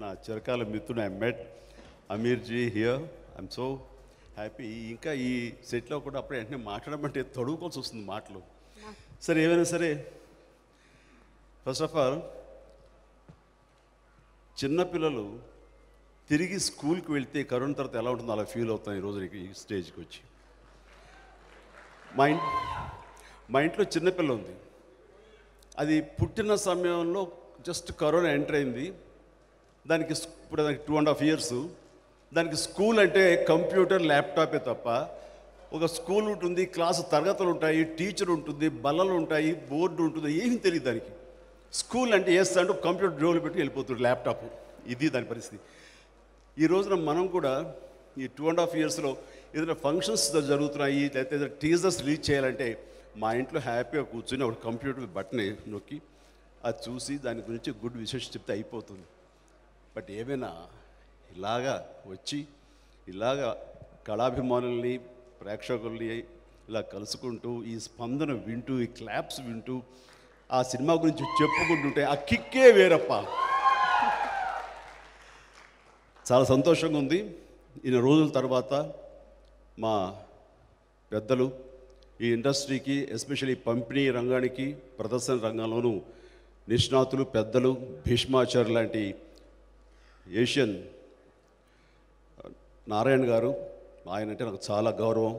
నా చిరకాల మిత్రుడు I met Aamir ji here I'm so happy ఇంకా ఈ సెట్లో కూడా అప్పుడు వెంటనే మాట్లాడమంటే తొడుగుకోవాల్సి వస్తుంది మాటలు సరే ఏమైనా సరే ఫస్ట్ ఆఫ్ ఆల్ చిన్నపిల్లలు తిరిగి స్కూల్కి వెళ్తే కరోనా తర్వాత ఎలా ఉంటుందో అలా ఫీల్ ఈ ఈరోజు ఈ స్టేజ్కి వచ్చి మా ఇంట్ మా ఇంట్లో చిన్నపిల్ల ఉంది అది పుట్టిన సమయంలో జస్ట్ కరోనా ఎంటర్ అయింది దానికి ఇప్పుడు దానికి టూ అండ్ హాఫ్ ఇయర్స్ దానికి స్కూల్ అంటే కంప్యూటర్ ల్యాప్టాపే తప్ప ఒక స్కూల్ ఉంటుంది క్లాసు తరగతులు ఉంటాయి టీచర్ ఉంటుంది బల్లలు ఉంటాయి బోర్డు ఉంటుంది ఏమీ తెలియదు దానికి స్కూల్ అంటే వేస్తా అంటే కంప్యూటర్ డ్రోలు పెట్టి వెళ్ళిపోతుంది ల్యాప్టాప్ ఇది దాని పరిస్థితి ఈ రోజున మనం కూడా ఈ టూ అండ్ హాఫ్ ఇయర్స్లో ఏదైనా ఫంక్షన్స్ జరుగుతున్నాయి లేకపోతే ఏదైనా టీజర్స్ రిలీజ్ చేయాలంటే మా ఇంట్లో హ్యాపీగా కూర్చొని ఒక కంప్యూటర్ బట్టనే నొక్కి అది చూసి దాని గురించి గుడ్ విశేషం చెప్తే అయిపోతుంది బట్ ఏమైనా ఇలాగా వచ్చి ఇలాగా కళాభిమానుల్ని ప్రేక్షకుల్ని ఇలా కలుసుకుంటూ ఈ స్పందన వింటూ ఈ క్లాప్స్ వింటూ ఆ సినిమా గురించి చెప్పుకుంటుంటే ఆ కిక్కే వేరప్ప చాలా సంతోషంగా ఉంది ఇన్ని రోజుల తర్వాత మా పెద్దలు ఈ ఇండస్ట్రీకి ఎస్పెషలీ పంపిణీ రంగానికి ప్రదర్శన రంగంలోనూ నిష్ణాతులు పెద్దలు భీష్మాచార్య లాంటి ఏషియన్ నారాయణ గారు ఆయన అంటే నాకు చాలా గౌరవం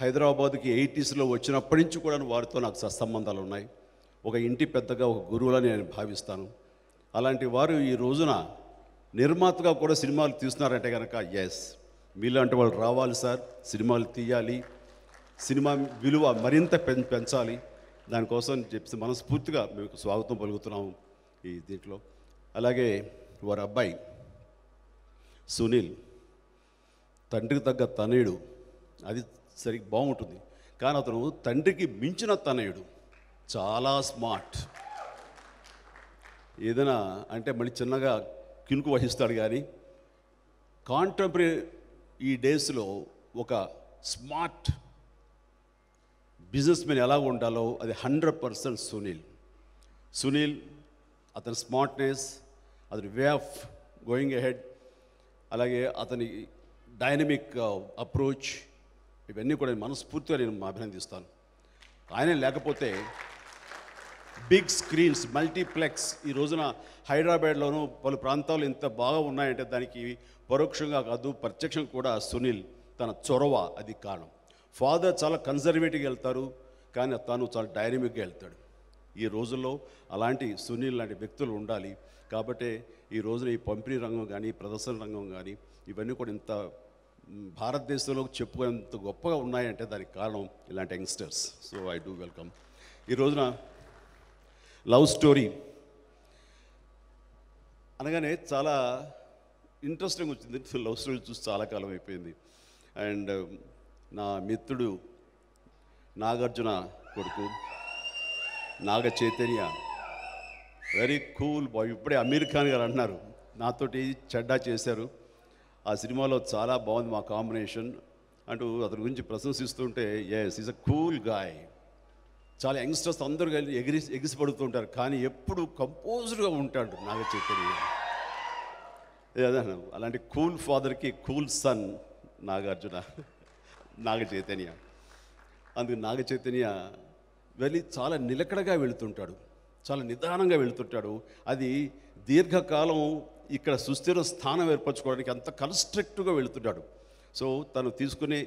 హైదరాబాద్కి ఎయిటీస్లో వచ్చినప్పటి నుంచి కూడా వారితో నాకు సత్సంబంధాలు ఉన్నాయి ఒక ఇంటి పెద్దగా ఒక గురువులని నేను భావిస్తాను అలాంటి వారు ఈ రోజున నిర్మాతగా కూడా సినిమాలు తీస్తున్నారంటే కనుక ఎస్ మీలాంటి వాళ్ళు రావాలి సార్ సినిమాలు తీయాలి సినిమా విలువ మరింత పెంచాలి దానికోసం చెప్పి మనస్ఫూర్తిగా మీకు స్వాగతం పలుకుతున్నాము ఈ దీంట్లో అలాగే వారి అబ్బాయి సునీల్ తండ్రికి తగ్గ తనయుడు అది సరిగ్గా బాగుంటుంది కానీ అతను తండ్రికి మించిన తనయుడు చాలా స్మార్ట్ ఏదైనా అంటే మళ్ళీ చిన్నగా కినుకు వహిస్తాడు కానీ కాంటెంపరీ ఈ డేస్లో ఒక స్మార్ట్ బిజినెస్ మెన్ ఎలా ఉండాలో అది హండ్రెడ్ పర్సెంట్ సునీల్ సునీల్ అతని స్మార్ట్నెస్ అతని వే ఆఫ్ గోయింగ్ అహెడ్ అలాగే అతని డైనమిక్ అప్రోచ్ ఇవన్నీ కూడా నేను మనస్ఫూర్తిగా నేను అభినందిస్తాను ఆయనే లేకపోతే బిగ్ స్క్రీన్స్ మల్టీప్లెక్స్ ఈ రోజున హైదరాబాద్లోను పలు ప్రాంతాలు ఇంత బాగా ఉన్నాయంటే దానికి పరోక్షంగా కాదు ప్రత్యక్షంగా కూడా సునీల్ తన చొరవ అది కారణం ఫాదర్ చాలా కన్జర్వేటివ్గా వెళ్తారు కానీ తను చాలా డైనమిక్గా వెళ్తాడు ఈ రోజుల్లో అలాంటి సునీల్ లాంటి వ్యక్తులు ఉండాలి కాబట్టి ఈ రోజున ఈ పంపిణీ రంగం కానీ ప్రదర్శన రంగం కానీ ఇవన్నీ కూడా ఇంత భారతదేశంలో చెప్పుకునేంత గొప్పగా ఉన్నాయంటే దానికి కారణం ఇలాంటి youngsters so I do welcome ఈ రోజున లవ్ స్టోరీ అనగానే చాలా ఇంట్రెస్టింగ్ వచ్చింది లవ్ స్టోరీ చూసి చాలా కాలం అయిపోయింది అండ్ నా మిత్రుడు నాగార్జున కొడుకు Naga Chaitanya very cool boy ఇప్పుడే అమీర్ ఖాన్ గారు అంటున్నారు నాతోటి చెడ్డా చేశారు ఆ సినిమాలో చాలా బాగుంది మా కాంబినేషన్ అంటూ అతని గురించి ప్రశంసిస్తుంటే yes is a cool guy చాలా యంగ్స్టర్స్ అందరూ కలిసి ఎగిరి ఎగిసిపడుతుంటారు కానీ ఎప్పుడు కంపోజ్డ్గా ఉంటాడు నాగ చైతన్య అలాంటి కూల్ ఫాదర్కి కూల్ సన్ నాగార్జున నాగ చైతన్య అందుకు నాగ చైతన్య వెళ్ళి చాలా నిలకడగా వెళుతుంటాడు చాలా నిదానంగా వెళుతుంటాడు అది దీర్ఘకాలం ఇక్కడ సుస్థిర స్థానం ఏర్పరచుకోవడానికి అంత కన్స్ట్రక్ట్గా వెళుతున్నాడు సో తను తీసుకునే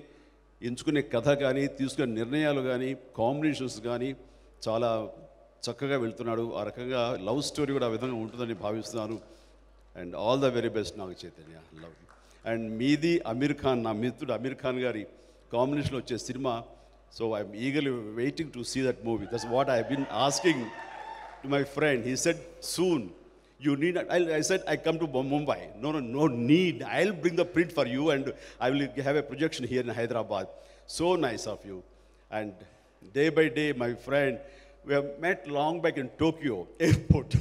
ఎంచుకునే కథ కానీ తీసుకునే నిర్ణయాలు కానీ కాంబినేషన్స్ కానీ చాలా చక్కగా వెళ్తున్నాడు ఆ రకంగా లవ్ స్టోరీ కూడా ఆ విధంగా ఉంటుందని భావిస్తున్నాను and all the very best నాకు చైతన్య లవ్ అండ్ మీది అమీర్ ఖాన్ నా మిత్రుడు అమీర్ ఖాన్ గారి కాంబినేషన్ వచ్చే సినిమా so I'm eagerly waiting to see that movie that's what I been asking to my friend, he said, soon, you need, I, I, said, I come to Mumbai. No, no, no need. I'll bring the print for you and I will have a projection here in Hyderabad. So nice of you. And day by day, my friend, we have met long back in Tokyo airport.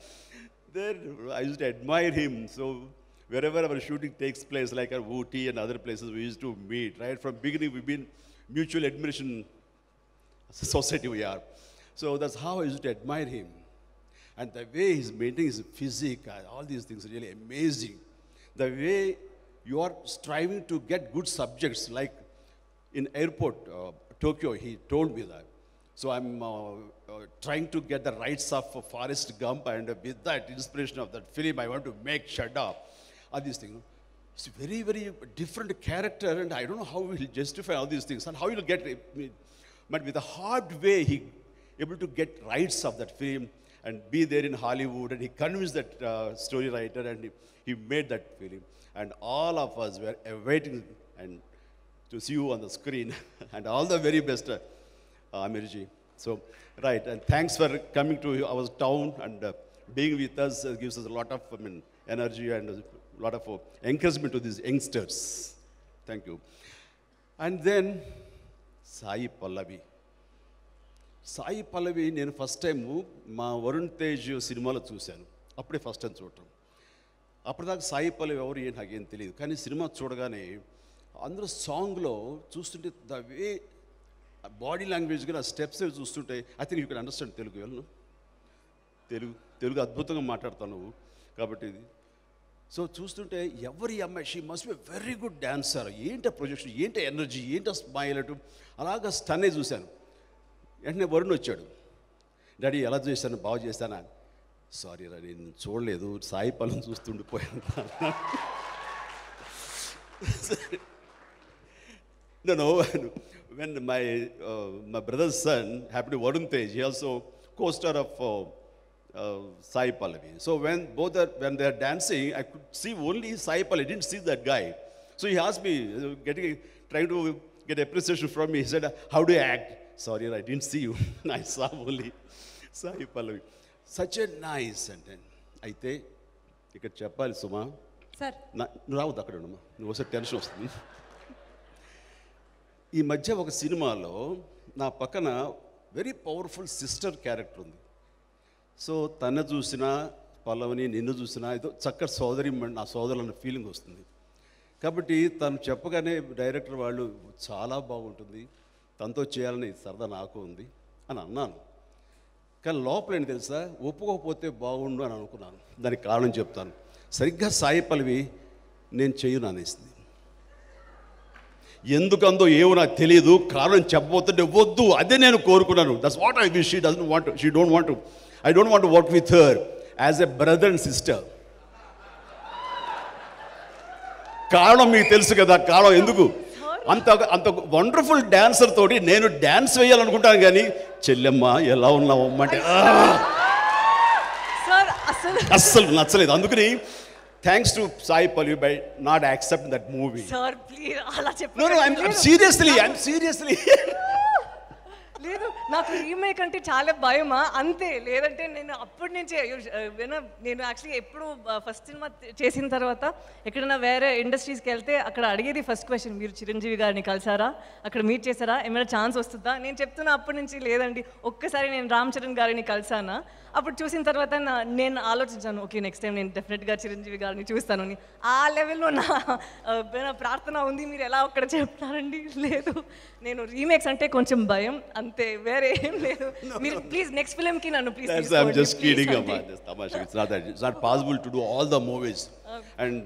there, I used to admire him. So wherever our shooting takes place, like at Wooty and other places, we used to meet, right? From beginning, we've been mutual admiration society we are. So that's how I used to admire him. And the way he's maintaining his physique, uh, all these things are really amazing. The way you are striving to get good subjects, like in airport, uh, Tokyo, he told me that. So I'm uh, uh, trying to get the rights of uh, Forrest Gump, and with that inspiration of that film, I want to make Shut Up, all these things. It's very, very different character, and I don't know how he'll justify all these things and how he'll get it. But with a hard way, he able to get rights of that film and be there in Hollywood. And he convinced that uh, story writer and he, he made that film. And all of us were awaiting and to see you on the screen. and all the very best, uh, Amirji. So, right. And thanks for coming to our town and uh, being with us. Uh, gives us a lot of I mean, energy and a lot of uh, encouragement to these youngsters. Thank you. And then Sai Pallavi. Sai Pallavi నేను first time మా వరుణ్ తేజ్ సినిమాలో చూశాను అప్పుడే first time చూడటం అప్పటిదాకా సాయి పల్లవి ఎవరు ఏం నాకేం తెలియదు కానీ సినిమా చూడగానే అందరూ సాంగ్లో చూస్తుంటే ద వే బాడీ లాంగ్వేజ్ కూడా స్టెప్స్ చూస్తుంటే I think you can understand Telugu వెళ్ళను తెలుగు తెలుగు అద్భుతంగా మాట్లాడతాను కాబట్టి సో చూస్తుంటే ఎవరి అమ్మాయి she must be very good dancer ఏంటి ప్రొజెక్షన్ ఏంటి ఎనర్జీ ఏంటి స్మైల్ అటు అలాగ స్టన్నే చూశాను వెంటనే వరుణ్ వచ్చాడు డాడీ ఎలా చేశాను బాగా చేశానా సారీ రా నేను చూడలేదు సాయి పలం చూస్తుండిపోయాను నేను when my my brother's son happy to Varun Tej he also costar of Sai Pallavi so when both are when they are dancing I could see only Sai Pallavi didn't see that guy so he has me getting try to get appreciation from me said how do act sorry I didn't see you I saw only Sai Pallavi such a nice అంటే అయితే ఇక్కడ చెప్పాలి సుమా sir నువ్వు రావద్దు అక్కడ ఉండమ్మా నువ్వు ఒకసారి టెన్షన్ వస్తుంది ఈ మధ్య ఒక సినిమాలో నా పక్కన వెరీ పవర్ఫుల్ సిస్టర్ క్యారెక్టర్ ఉంది సో తన చూసినా పల్లవని నిన్ను చూసినా ఏదో చక్కటి సోదరి నా సోదరులు అన్న ఫీలింగ్ వస్తుంది కాబట్టి తను చెప్పగానే డైరెక్టర్ వాళ్ళు చాలా బాగుంటుంది తనతో చేయాలని సరదా నాకు ఉంది అని అన్నాను కానీ లోపల ఏంటి తెలుసా ఒప్పుకోకపోతే బాగుండు అని అనుకున్నాను దానికి కారణం చెప్తాను సరిగ్గా సాయి పల్లవి నేను చెయ్యను అనేసింది ఎందుకందో ఏమో నాకు తెలియదు కారణం చెప్పబోతుంటే వద్దు అదే నేను కోరుకున్నాను that's what I wish she doesn't want she don't want I don't want work with her as a brother and sister కారణం మీకు తెలుసు కదా కారణం ఎందుకు అంత అంత వండర్ఫుల్ డ్యాన్సర్ తోటి నేను డ్యాన్స్ వేయాలనుకుంటాను కానీ చెల్లెమ్మ ఎలా ఉన్నావు అంటే అస్సలు నచ్చలేదు అందుకని థ్యాంక్స్ టు సాయి పల్యూ by not accept that movie seriously I'm seriously లేదు నాకు రీమేక్ అంటే చాలా భయమా అంతే లేదంటే నేను అప్పటి వినో నేను యాక్చువల్లీ ఎప్పుడు ఫస్ట్ సినిమా చేసిన తర్వాత ఎక్కడైనా వేరే ఇండస్ట్రీస్కి వెళ్తే అక్కడ అడిగేది ఫస్ట్ క్వశ్చన్ మీరు చిరంజీవి గారిని కలిసారా అక్కడ మీట్ చేశారా ఏమైనా ఛాన్స్ వస్తుందా నేను చెప్తున్నా అప్పటి నుంచి లేదండి ఒక్కసారి నేను రామ్ చరణ్ గారిని కలిసానా అప్పుడు చూసిన తర్వాత నేను ఆలోచించాను ఓకే నెక్స్ట్ టైం నేను డెఫినెట్గా చిరంజీవి గారిని చూస్తాను అని ఆ లెవెల్లో నా ప్రార్థన ఉంది మీరు ఎలా అక్కడ చెప్తారండి లేదు నేను రీమేక్స్ అంటే కొంచెం భయం అంత అంతే వేరే ఏం లేదు మీరు ప్లీజ్ నెక్స్ట్ ఫిల్మ్ కి నన్ను please I am just kidding అమ్మా తమాషా it's not that it's not possible to do all the movies and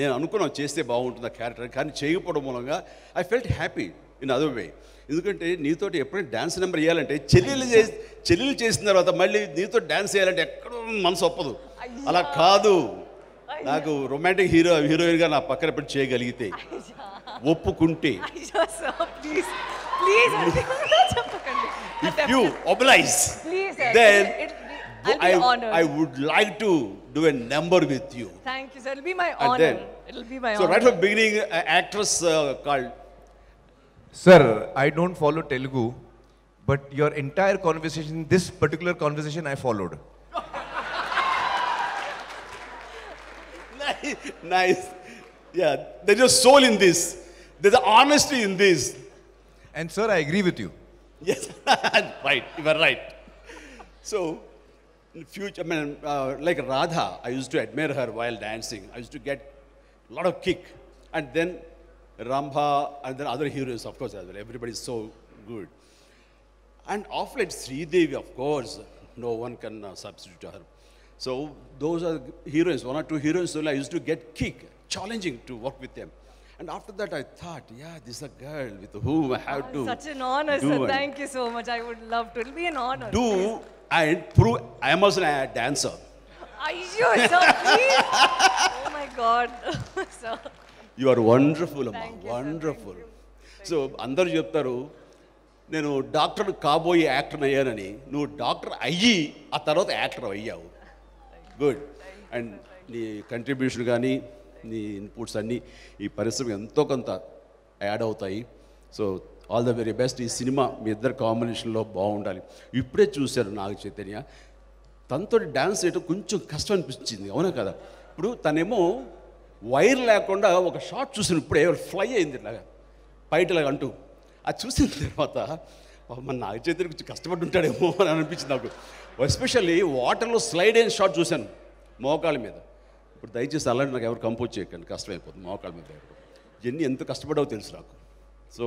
నేను అనుకున్నాను చేస్తే బాగుంటుంది ఆ క్యారెక్టర్ కానీ చేయకపోవడం మూలంగా I felt happy in other way ఎందుకంటే నీతోటి ఎప్పుడైనా డ్యాన్స్ నెంబర్ వేయాలంటే చెల్లెలు చేసి చెల్లెలు చేసిన తర్వాత మళ్ళీ నీతో డ్యాన్స్ చేయాలంటే ఎక్కడ మనసు ఒప్పదు అలా కాదు నాకు రొమాంటిక్ హీరో హీరోయిన్గా నా పక్కన ఎప్పుడు చేయగలిగితే ఒప్పుకుంటే please Please, if you oblige, Please, then it, it, I, I would like to do a number with you. Thank you, sir. It'll be my honor. then, It'll be my so honor. So right from beginning, an actress uh, called. Sir, I don't follow Telugu, but your entire conversation, this particular conversation, I followed. nice. Yeah, there's a soul in this. There's an honesty in this. And sir, I agree with you. Yes, right. You are right. So, future, I mean, uh, like Radha, I used to admire her while dancing. I used to get a lot of kick. And then Rambha and then other heroes, of course, as well. is so good. And off late Sridevi, of course, no one can uh, substitute her. So those are heroes. one or two heroes only. I used to get kick, challenging to work with them. And after that, I thought, yeah, this is a girl with whom I have oh, to. Such an honor, sir. And Thank you so much. I would love to. It'll be an honor. Do please. and prove I am also a dancer. Are you sir? Please. oh my God, sir. You are wonderful అమ్మా wonderful so అందరూ చెప్తారు నేను doctor కాబోయే actor అయ్యానని నువ్వు doctor అయ్యి ఆ తర్వాత actor అయ్యావు గుడ్ అండ్ నీ కంట్రిబ్యూషన్ కానీ నీ ఇన్పుట్స్ అన్నీ ఈ పరిశ్రమ ఎంతో కొంత యాడ్ అవుతాయి so all the very best ఈ సినిమా మీ ఇద్దరు కాంబినేషన్లో బాగుండాలి ఇప్పుడే చూశారు నాగ చైతన్య తనతో డ్యాన్స్ చేయడం కొంచెం కష్టం అనిపించింది అవునా కదా ఇప్పుడు తనేమో వైర్ లేకుండా ఒక షాట్ చూసిన ఇప్పుడే ఫ్లై అయింది ఇలాగా ఇలాగ అంటూ అది చూసిన తర్వాత మన నాగ చైతన్య కొంచెం కష్టపడి ఉంటాడేమో అని అనిపించింది నాకు ఎస్పెషల్లీ వాటర్లో స్లైడ్ అయిన షార్ట్ చూశాను మోకాళ్ళ మీద ఇప్పుడు దయచేసి అలాంటి నాకు ఎవరు కంపోజ్ చేయకండి కష్టమైపోతుంది మోకాళ్ళ మీద ఎన్ని ఎంత కష్టపడవో తెలుసు నాకు సో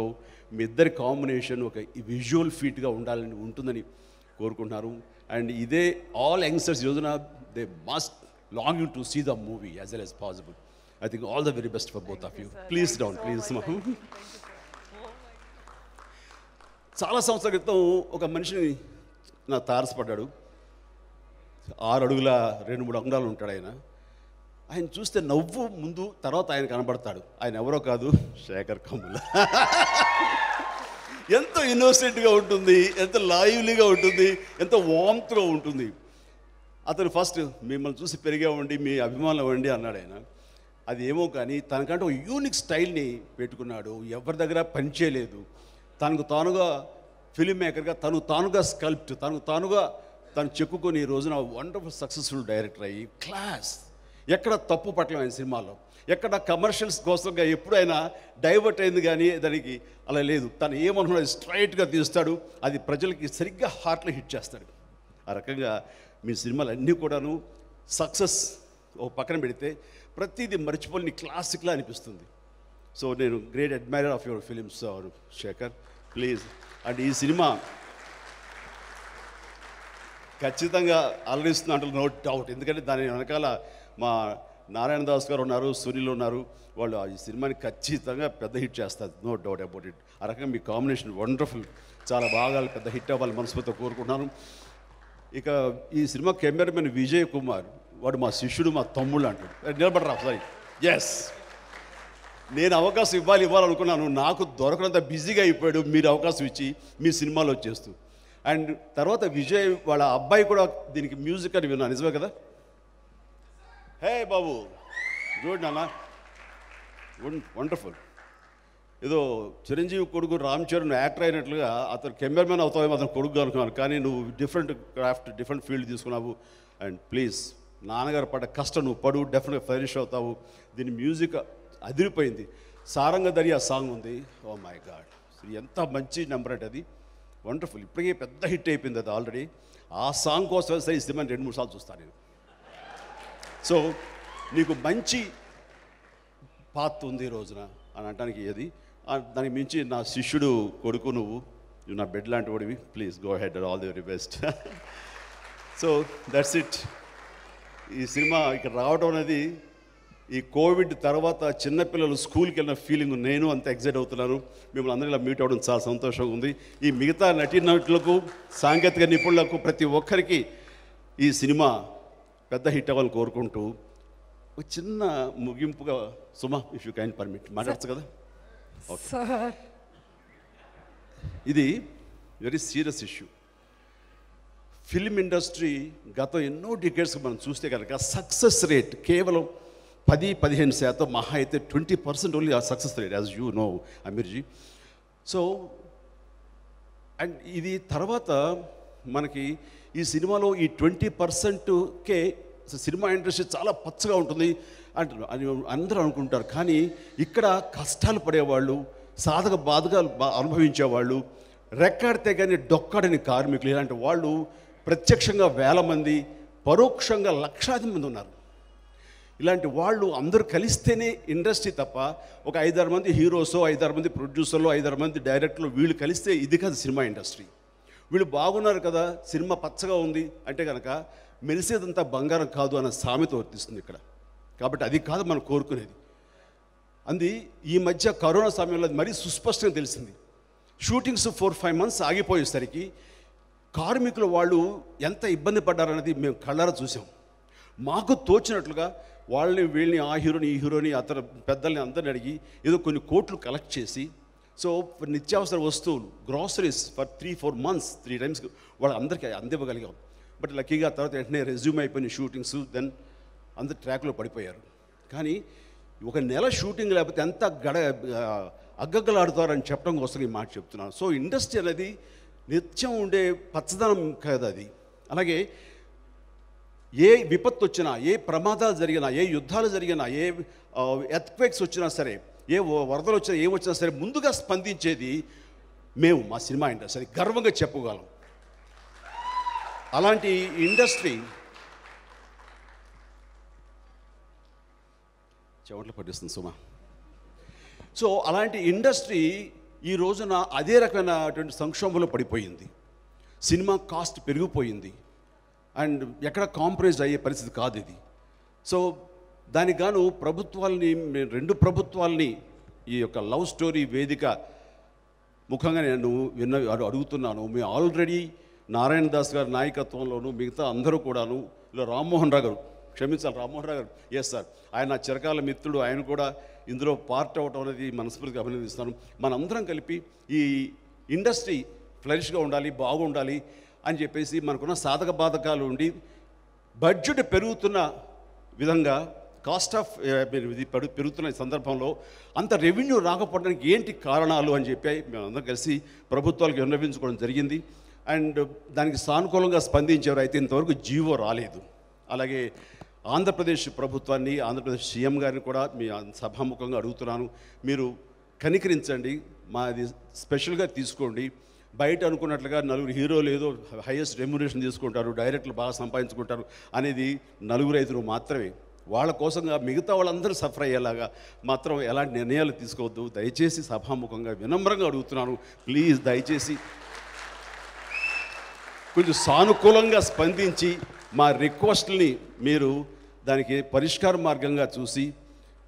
మీ ఇద్దరి కాంబినేషన్ ఒక విజువల్ ఫీట్గా ఉండాలని ఉంటుందని కోరుకుంటున్నారు అండ్ ఇదే ఆల్ యంగ్స్టర్స్ యోజన they must long to see the movie as well as possible I think all the very best for both of you please down please మాకు చాలా సంవత్సరాల క్రితం ఒక మనిషిని నా తారసపడ్డాడు ఆరు అడుగుల రెండు మూడు అంగుళాలు ఉంటాడు ఆయన ఆయన చూస్తే నవ్వు ముందు తర్వాత ఆయన కనబడతాడు ఆయన ఎవరో కాదు శేఖర్ కమ్ముల ఎంత ఇన్నోసెంట్గా ఉంటుంది ఎంత లైవ్లీగా ఉంటుంది ఎంత వామ్త్గా ఉంటుంది అతను ఫస్ట్ మిమ్మల్ని చూసి ఉండి మీ అభిమానులు అవ్వండి అన్నాడు ఆయన అది ఏమో కానీ తనకంటే ఒక యూనిక్ స్టైల్ని పెట్టుకున్నాడు ఎవరి దగ్గర పనిచేయలేదు తనకు తానుగా ఫిలిం మేకర్గా తను తానుగా స్కల్ప్ట్ తనకు తానుగా తను చెక్కుకొని ఈ రోజున వండర్ఫుల్ సక్సెస్ఫుల్ డైరెక్టర్ అయ్యి క్లాస్ ఎక్కడ తప్పు పట్టలేదు ఆయన సినిమాలో ఎక్కడ కమర్షియల్స్ కోసంగా ఎప్పుడైనా డైవర్ట్ అయింది కానీ దానికి అలా లేదు తను ఏమనుకున్నా స్ట్రైట్గా తీస్తాడు అది ప్రజలకి సరిగ్గా హార్ట్లో హిట్ చేస్తాడు ఆ రకంగా మీ సినిమాలు అన్నీ కూడాను సక్సెస్ ఓ పక్కన పెడితే ప్రతిదీ మర్చిపోని క్లాసిక్లా అనిపిస్తుంది సో నేను great admirer of your films Shekhar please and ఈ సినిమా ఖచ్చితంగా అలరిస్తుంది అంటే నో డౌట్ ఎందుకంటే దాని వెనకాల మా నారాయణ దాస్ గారు ఉన్నారు సునీల్ ఉన్నారు వాళ్ళు ఈ సినిమాని ఖచ్చితంగా పెద్ద హిట్ చేస్తారు నో డౌట్ అబౌట్ ఇట్ ఆ రకంగా మీ కాంబినేషన్ వండర్ఫుల్ చాలా బాగా పెద్ద హిట్ అవ్వాలి మనస్ఫూర్తితో కోరుకుంటున్నాను ఇక ఈ సినిమా కెమెరామెన్ విజయ్ కుమార్ వాడు మా శిష్యుడు మా తమ్ముళ్ళు అంటాడు నిలబడరా సారీ ఎస్ నేను అవకాశం ఇవ్వాలి ఇవ్వాలనుకున్నాను నాకు దొరకనంత బిజీగా అయిపోయాడు మీరు అవకాశం ఇచ్చి మీ సినిమాలో చేస్తూ అండ్ తర్వాత విజయ్ వాళ్ళ అబ్బాయి కూడా దీనికి మ్యూజిక్ అని విన్నాను నిజమే కదా హే బాబు గుడ్ అన్న గుడ్ వండర్ఫుల్ ఏదో చిరంజీవి కొడుకు రామ్ చరణ్ యాక్టర్ అయినట్లుగా అతను కెమెరామెన్ అవుతావేమో అతను కొడుకు అనుకున్నాను కానీ నువ్వు డిఫరెంట్ క్రాఫ్ట్ డిఫరెంట్ ఫీల్డ్ తీసుకున్నావు అండ్ ప్లీజ్ నాన్నగారు పడ్డ కష్టం నువ్వు పడు డెఫినెట్గా ఫైనిష్ అవుతావు దీని మ్యూజిక్ అదిరిపోయింది సారంగ దర్యా సాంగ్ ఉంది ఓ మై గాడ్ ఎంత మంచి నెంబర్ అంటే అది వండర్ఫుల్ ఇప్పటికే పెద్ద హిట్ అయిపోయింది అది ఆల్రెడీ ఆ సాంగ్ కోసం సరే ఈ సినిమాని రెండు మూడు సార్లు చూస్తాను నేను సో నీకు మంచి పాత్ ఉంది రోజున అని అంటానికి ఏది దానికి మించి నా శిష్యుడు కొడుకు నువ్వు నువ్వు నా బెడ్ లాంటి వాడివి please go ahead all the very best so that's it ఈ సినిమా ఇక్కడ రావడం అనేది ఈ కోవిడ్ తర్వాత చిన్నపిల్లలు స్కూల్కి వెళ్ళిన ఫీలింగ్ నేను అంత ఎగ్జైట్ అవుతున్నాను మిమ్మల్ని అందరూ ఇలా మీట్ అవ్వడం చాలా సంతోషంగా ఉంది ఈ మిగతా నటీనటులకు సాంకేతిక నిపుణులకు ప్రతి ఒక్కరికి ఈ సినిమా పెద్ద హిట్ అవ్వాలి కోరుకుంటూ ఒక చిన్న ముగింపుగా Suma if you can permit మాట్లాడచ్చు కదా ఇది very serious issue film industry గత ఎన్నో డికేట్స్ మనం చూస్తే కనుక సక్సెస్ రేట్ కేవలం పది పదిహేను శాతం మహా అయితే ట్వంటీ పర్సెంట్ ఓన్లీ ఆ success rate as you know అమీర్జీ సో అండ్ ఇది తర్వాత మనకి ఈ సినిమాలో ఈ ట్వంటీ పర్సెంట్కే సినిమా ఇండస్ట్రీ చాలా పచ్చగా ఉంటుంది అంటారు అని అందరూ అనుకుంటారు కానీ ఇక్కడ కష్టాలు పడేవాళ్ళు సాధక బాధకాలు అనుభవించేవాళ్ళు రెక్కాడితే కానీ డొక్కాడని కార్మికులు ఇలాంటి వాళ్ళు ప్రత్యక్షంగా వేల మంది పరోక్షంగా లక్షాది మంది ఉన్నారు ఇలాంటి వాళ్ళు అందరూ కలిస్తేనే ఇండస్ట్రీ తప్ప ఒక ఐదారు మంది హీరోసో ఐదారు మంది ప్రొడ్యూసర్లు ఐదారు మంది డైరెక్టర్లు వీళ్ళు కలిస్తే ఇది కాదు సినిమా ఇండస్ట్రీ వీళ్ళు బాగున్నారు కదా సినిమా పచ్చగా ఉంది అంటే కనుక మెరిసేదంతా బంగారం కాదు అన్న సామెత వర్తిస్తుంది ఇక్కడ కాబట్టి అది కాదు మనం కోరుకునేది అంది ఈ మధ్య కరోనా సమయంలో మరీ సుస్పష్టంగా తెలిసింది షూటింగ్స్ ఫోర్ ఫైవ్ మంత్స్ ఆగిపోయేసరికి కార్మికులు వాళ్ళు ఎంత ఇబ్బంది పడ్డారనేది మేము కళ్ళారా చూసాం మాకు తోచినట్లుగా వాళ్ళని వీళ్ళని ఆ హీరోని ఈ హీరోని అతని పెద్దల్ని అందరిని అడిగి ఏదో కొన్ని కోట్లు కలెక్ట్ చేసి సో నిత్యావసర వస్తువులు groceries for three four months three times వాళ్ళు అందరికీ అందివ్వగలిగాం బట్ లక్కీగా తర్వాత వెంటనే రెజ్యూమ్ అయిపోయిన షూటింగ్స్ దెన్ అందరు ట్రాక్లో పడిపోయారు కానీ ఒక నెల షూటింగ్ లేకపోతే ఎంత గడ అగ్గగలాడుతారని చెప్పడం కోసం ఈ మాట చెప్తున్నాను సో ఇండస్ట్రీ అనేది నిత్యం ఉండే పచ్చదనం కదా అది అలాగే ఏ విపత్తు వచ్చినా ఏ ప్రమాదాలు జరిగినా ఏ యుద్ధాలు జరిగినా ఏ ఎత్క్వేక్స్ వచ్చినా సరే ఏ వరదలు వచ్చినా ఏం వచ్చినా సరే ముందుగా స్పందించేది మేము మా సినిమా ఇండస్ట్రీ గర్వంగా చెప్పగలం అలాంటి ఇండస్ట్రీ చెవట్లు పట్టిస్తుంది సుమా సో అలాంటి ఇండస్ట్రీ ఈ రోజున అదే రకమైనటువంటి సంక్షోభంలో పడిపోయింది సినిమా కాస్ట్ పెరిగిపోయింది అండ్ ఎక్కడ కాంప్రమైజ్ అయ్యే పరిస్థితి కాదు ఇది సో దానికి గాను ప్రభుత్వాలని రెండు ప్రభుత్వాలని ఈ యొక్క లవ్ స్టోరీ వేదిక ముఖంగా నేను విన్న అడుగుతున్నాను మేము ఆల్రెడీ నారాయణ దాస్ గారి నాయకత్వంలోను మిగతా అందరూ కూడాను ఇలా రామ్మోహన్ రావు గారు క్షమించాలి రామ్మోహన్ రావు గారు ఎస్ సార్ ఆయన చిరకాల మిత్రుడు ఆయన కూడా ఇందులో పార్ట్ అవ్వటం అనేది మనస్ఫూర్తిగా అభినందిస్తాను మనందరం కలిపి ఈ ఇండస్ట్రీ ఫ్లరిష్గా ఉండాలి బాగుండాలి అని చెప్పేసి మనకున్న సాధక బాధకాలు ఉండి బడ్జెట్ పెరుగుతున్న విధంగా కాస్ట్ ఆఫ్ ఇది పెరుగుతున్న సందర్భంలో అంత రెవెన్యూ రాకపోవడానికి ఏంటి కారణాలు అని చెప్పి మేమందరం కలిసి ప్రభుత్వాలకు విన్నవించుకోవడం జరిగింది అండ్ దానికి సానుకూలంగా స్పందించేవారు అయితే ఇంతవరకు జీవో రాలేదు అలాగే ఆంధ్రప్రదేశ్ ప్రభుత్వాన్ని ఆంధ్రప్రదేశ్ సీఎం గారిని కూడా మీ సభాముఖంగా అడుగుతున్నాను మీరు కనికరించండి మాది స్పెషల్గా తీసుకోండి బయట అనుకున్నట్లుగా నలుగురు హీరోలు ఏదో హైయెస్ట్ రెమ్యునేషన్ తీసుకుంటారు డైరెక్ట్లు బాగా సంపాదించుకుంటారు అనేది నలుగురు ఐదుగురు మాత్రమే వాళ్ళ కోసంగా మిగతా వాళ్ళందరూ సఫర్ అయ్యేలాగా మాత్రం ఎలాంటి నిర్ణయాలు తీసుకోవద్దు దయచేసి సభాముఖంగా వినమ్రంగా అడుగుతున్నాను ప్లీజ్ దయచేసి కొంచెం సానుకూలంగా స్పందించి మా రిక్వెస్ట్ని మీరు దానికి పరిష్కార మార్గంగా చూసి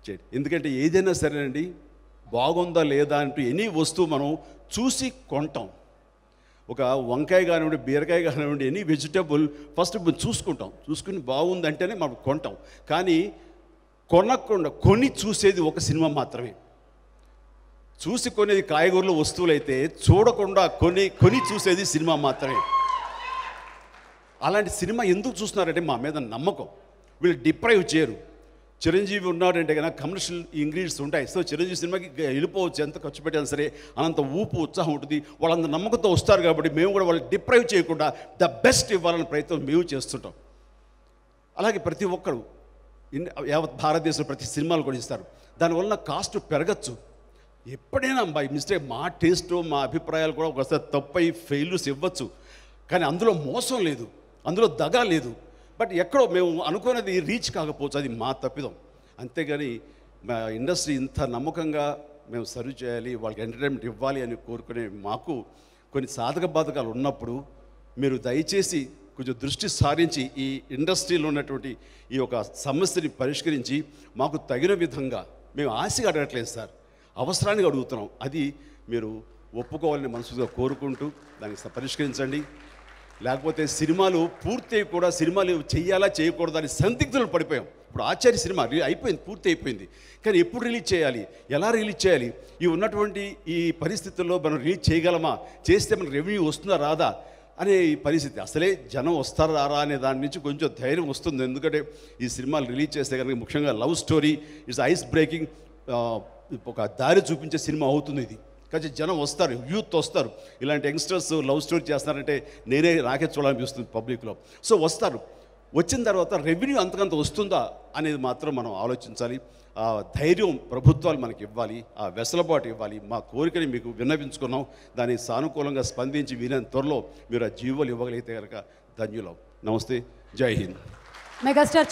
చేయండి ఎందుకంటే ఏదైనా సరేనండి బాగుందా లేదా అంటూ ఎనీ వస్తువు మనం చూసి కొంటాం ఒక వంకాయ కానివ్వండి బీరకాయ కానివ్వండి ఎనీ వెజిటబుల్ ఫస్ట్ చూసుకుంటాం చూసుకుని బాగుందంటేనే మనం కొంటాం కానీ కొనకుండా కొని చూసేది ఒక సినిమా మాత్రమే చూసి కొనేది కాయగూరలు వస్తువులైతే చూడకుండా కొని కొని చూసేది సినిమా మాత్రమే అలాంటి సినిమా ఎందుకు చూస్తున్నారంటే మా మీద నమ్మకం వీళ్ళు డిప్రైవ్ చేయరు చిరంజీవి ఉన్నాడంటే కదా కమర్షియల్ ఇంగ్రీడియంట్స్ ఉంటాయి సో చిరంజీవి సినిమాకి వెళ్ళిపోవచ్చు ఎంత ఖర్చు పెట్టినా సరే అనంత ఊపు ఉత్సాహం ఉంటుంది వాళ్ళంత నమ్మకంతో వస్తారు కాబట్టి మేము కూడా వాళ్ళకి డిప్రైవ్ చేయకుండా ద బెస్ట్ ఇవ్వాలని ప్రయత్నం మేము చేస్తుంటాం అలాగే ప్రతి ఒక్కరు యావత్ భారతదేశంలో ప్రతి సినిమాలు కూడా ఇస్తారు దానివల్ల కాస్ట్ పెరగచ్చు ఎప్పుడైనా బై మిస్టేక్ మా టేస్ట్ మా అభిప్రాయాలు కూడా ఒకసారి తప్పై ఫెయిల్యూస్ ఇవ్వచ్చు కానీ అందులో మోసం లేదు అందులో దగా లేదు బట్ ఎక్కడో మేము అనుకున్నది రీచ్ కాకపోవచ్చు అది మా తప్పిదం అంతేగాని మా ఇండస్ట్రీ ఇంత నమ్మకంగా మేము సర్వ్ చేయాలి వాళ్ళకి ఎంటర్టైన్మెంట్ ఇవ్వాలి అని కోరుకునే మాకు కొన్ని సాధక బాధకాలు ఉన్నప్పుడు మీరు దయచేసి కొంచెం దృష్టి సారించి ఈ ఇండస్ట్రీలో ఉన్నటువంటి ఈ యొక్క సమస్యని పరిష్కరించి మాకు తగిన విధంగా మేము ఆశగా అడగట్లేదు సార్ అవసరానికి అడుగుతున్నాం అది మీరు ఒప్పుకోవాలని మనసుగా కోరుకుంటూ దాన్ని పరిష్కరించండి లేకపోతే సినిమాలు పూర్తి కూడా సినిమాలు చేయాలా చేయకూడదు అని సందిగ్ధులు పడిపోయాం ఇప్పుడు ఆచార్య సినిమా అయిపోయింది పూర్తి అయిపోయింది కానీ ఎప్పుడు రిలీజ్ చేయాలి ఎలా రిలీజ్ చేయాలి ఈ ఉన్నటువంటి ఈ పరిస్థితుల్లో మనం రిలీజ్ చేయగలమా చేస్తే మనకు రెవెన్యూ వస్తుందా రాదా అనే ఈ పరిస్థితి అసలే జనం వస్తారా రారా అనే దాని నుంచి కొంచెం ధైర్యం వస్తుంది ఎందుకంటే ఈ సినిమాలు రిలీజ్ చేస్తే కనుక ముఖ్యంగా love story it's ice breaking ఒక దారి చూపించే సినిమా అవుతుంది ఇది కానీ జనం వస్తారు యూత్ వస్తారు ఇలాంటి యంగ్స్టర్స్ లవ్ స్టోరీ చేస్తున్నారంటే నేనే రాకే చూడాలనిపిస్తుంది పబ్లిక్లో సో వస్తారు వచ్చిన తర్వాత రెవెన్యూ అంతకంత వస్తుందా అనేది మాత్రం మనం ఆలోచించాలి ఆ ధైర్యం ప్రభుత్వాలు మనకి ఇవ్వాలి ఆ వెసలబాటు ఇవ్వాలి మా కోరికని మీకు విన్నవించుకున్నాం దాన్ని సానుకూలంగా స్పందించి వీలైన త్వరలో మీరు ఆ జీవోలు ఇవ్వగలిగితే కనుక ధన్యులం నమస్తే జై హింద్ మెగాస్టార్